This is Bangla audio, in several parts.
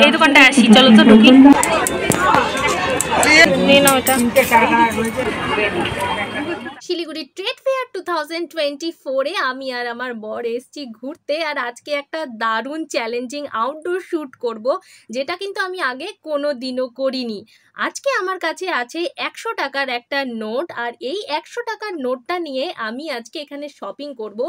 এই দোকানটা আসি চলো তো ঢুকি Siliguri trade fair two thousand twenty ফোরে আমি আর আমার বর এসছি ঘুরতে আর আজকে একটা দারুণ চ্যালেঞ্জিং আউটডোর শ্যুট করব যেটা কিন্তু আমি আগে কোনো দিনও করিনি আজকে আমার কাছে আছে একশো টাকার একটা নোট আর এই একশো টাকার নোটটা নিয়ে আমি আজকে এখানে শপিং করব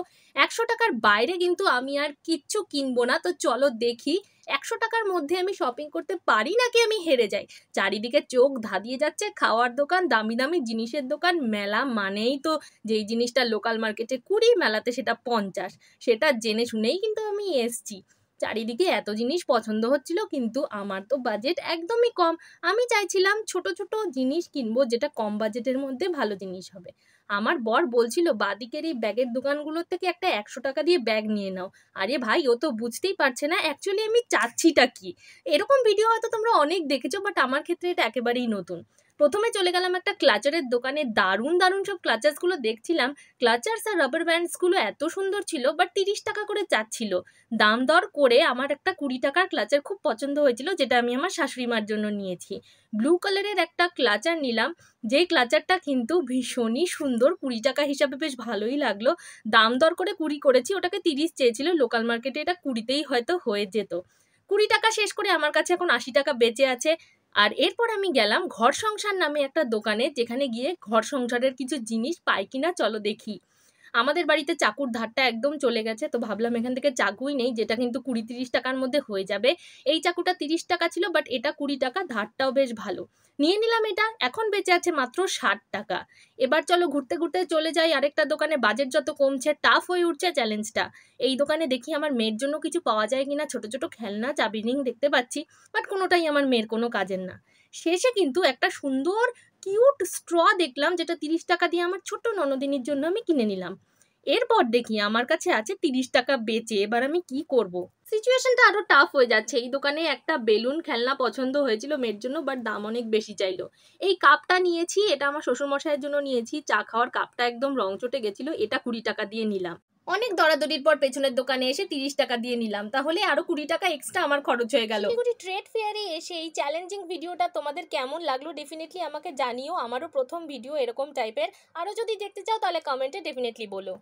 একশো টাকার বাইরে কিন্তু আমি আর কিচ্ছু কিনবো না তো চলো দেখি একশো টাকার মধ্যে আমি শপিং করতে পারি নাকি আমি হেরে যাই চারিদিকে চোখ ধাঁধিয়ে যাচ্ছে খাওয়ার দোকান দামি দামি জিনিসের দোকান মেলা মানেই তো যেই জিনিসটা লোকাল মার্কেটে কুড়ি মেলাতে সেটা পঞ্চাশ সেটা জেনে শুনেই কিন্তু আমি এসছি চারিদিকে এত জিনিস পছন্দ হচ্ছিল কিন্তু আমার তো বাজেট একদমই কম আমি চাইছিলাম ছোট ছোট জিনিস কিনবো যেটা কম বাজেটের মধ্যে ভালো জিনিস হবে আমার বর বলছিল বাদিকের এই ব্যাগের দোকানগুলোর থেকে একটা একশো টাকা দিয়ে ব্যাগ নিয়ে নাও আরে ভাই ও তো বুঝতেই পারছে না অ্যাকচুয়ালি আমি চাচ্ছিটা কি এরকম ভিডিও হয়তো তোমরা অনেক দেখেছো বাট আমার ক্ষেত্রে এটা একেবারেই নতুন প্রথমে চলে গেলাম একটা ক্লাচারের দোকানে দারুণ দারুণ সব ক্লাচার্সগুলো দেখছিলাম ক্লাচার্স আর রাবার ব্যান্ডসগুলো এত সুন্দর ছিল বাট তিরিশ টাকা করে চাচ্ছিল দাম দর করে আমার একটা কুড়ি টাকার ক্লাচার খুব পছন্দ হয়েছিল যেটা আমি আমার শাশুড়ি মার জন্য নিয়েছি ব্লু কালারের একটা ক্লাচার নিলাম যেই ক্লাচারটা কিন্তু ভীষণই সুন্দর কুড়ি টাকা হিসাবে বেশ ভালোই লাগলো দাম দর করে কুড়ি করেছি ওটাকে তিরিশ চেয়েছিল লোকাল মার্কেটে এটা কুড়িতেই হয়তো হয়ে যেত কুড়ি টাকা শেষ করে আমার কাছে এখন আশি টাকা বেঁচে আছে আর এরপর আমি গেলাম ঘর সংসার নামে একটা দোকানে যেখানে গিয়ে ঘর সংসারের কিছু জিনিস পাই কিনা চলো দেখি আমাদের বাড়িতে চাকুর ধারটা একদম চলে গেছে তো ভাবলাম এখান থেকে চাকুই নেই যেটা কিন্তু কুড়ি তিরিশ টাকার মধ্যে হয়ে যাবে এই চাকুটা তিরিশ টাকা ছিল বাট এটা কুড়ি টাকা ধারটাও বেশ ভালো নিয়ে নিলাম এটা এখন বেঁচে আছে মাত্র ষাট টাকা এবার চলো ঘুরতে ঘুরতে চলে যাই আরেকটা দোকানে বাজেট যত কমছে টাফ হয়ে উঠছে চ্যালেঞ্জটা এই দোকানে দেখি আমার মেয়ের জন্য কিছু পাওয়া যায় কিনা ছোট ছোট খেলনা চাবিনিং দেখতে পাচ্ছি বাট কোনোটাই আমার মেয়ের কোনো কাজের না শেষে কিন্তু একটা সুন্দর কিউট স্ট্র দেখলাম যেটা তিরিশ টাকা দিয়ে আমার ছোট ননদিনীর জন্য আমি কিনে নিলাম এরপর দেখি আমার কাছে আছে তিরিশ টাকা বেচে এবার আমি কি করব। সিচুয়েশনটা আরও টাফ হয়ে যাচ্ছে এই দোকানে একটা বেলুন খেলনা পছন্দ হয়েছিল মেয়ের জন্য বাট দাম অনেক বেশি চাইলো এই কাপটা নিয়েছি এটা আমার শ্বশুর মশাইয়ের জন্য নিয়েছি চা খাওয়ার কাপটা একদম রং চটে গেছিলো এটা কুড়ি টাকা দিয়ে নিলাম অনেক দরাদরির পর পেছনের দোকানে এসে তিরিশ টাকা দিয়ে নিলাম তাহলে আরো কুড়ি টাকা এক্সট্রা আমার খরচ হয়ে গেল ট্রেড ফেয়ারে এসে এই চ্যালেঞ্জিং ভিডিওটা তোমাদের কেমন লাগলো ডেফিনেটলি আমাকে জানিও আমারও প্রথম ভিডিও এরকম টাইপের আরো যদি দেখতে চাও তাহলে কমেন্টে ডেফিনেটলি বলো